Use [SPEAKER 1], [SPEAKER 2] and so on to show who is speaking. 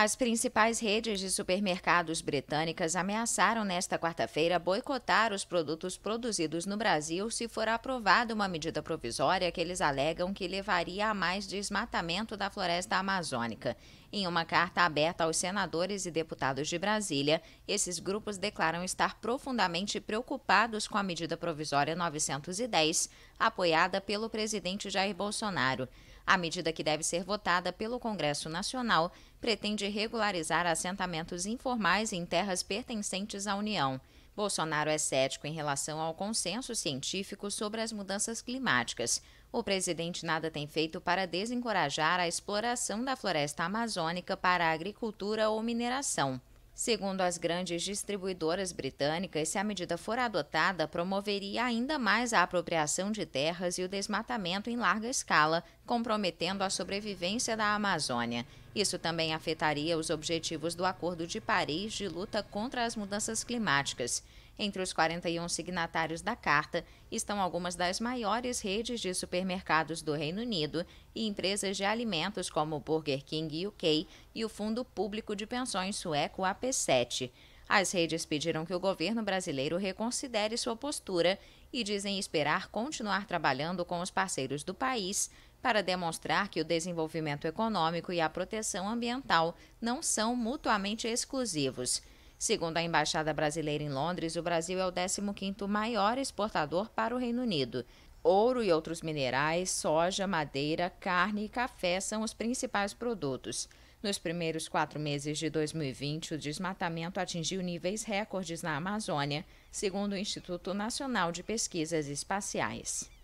[SPEAKER 1] As principais redes de supermercados britânicas ameaçaram nesta quarta-feira boicotar os produtos produzidos no Brasil se for aprovada uma medida provisória que eles alegam que levaria a mais desmatamento da floresta amazônica. Em uma carta aberta aos senadores e deputados de Brasília, esses grupos declaram estar profundamente preocupados com a medida provisória 910, apoiada pelo presidente Jair Bolsonaro. A medida que deve ser votada pelo Congresso Nacional pretende regularizar assentamentos informais em terras pertencentes à União. Bolsonaro é cético em relação ao consenso científico sobre as mudanças climáticas. O presidente nada tem feito para desencorajar a exploração da floresta amazônica para agricultura ou mineração. Segundo as grandes distribuidoras britânicas, se a medida for adotada, promoveria ainda mais a apropriação de terras e o desmatamento em larga escala, comprometendo a sobrevivência da Amazônia. Isso também afetaria os objetivos do Acordo de Paris de luta contra as mudanças climáticas. Entre os 41 signatários da carta estão algumas das maiores redes de supermercados do Reino Unido e empresas de alimentos como Burger King UK e o Fundo Público de Pensões Sueco AP7. As redes pediram que o governo brasileiro reconsidere sua postura e dizem esperar continuar trabalhando com os parceiros do país para demonstrar que o desenvolvimento econômico e a proteção ambiental não são mutuamente exclusivos. Segundo a Embaixada Brasileira em Londres, o Brasil é o 15º maior exportador para o Reino Unido. Ouro e outros minerais, soja, madeira, carne e café são os principais produtos. Nos primeiros quatro meses de 2020, o desmatamento atingiu níveis recordes na Amazônia, segundo o Instituto Nacional de Pesquisas Espaciais.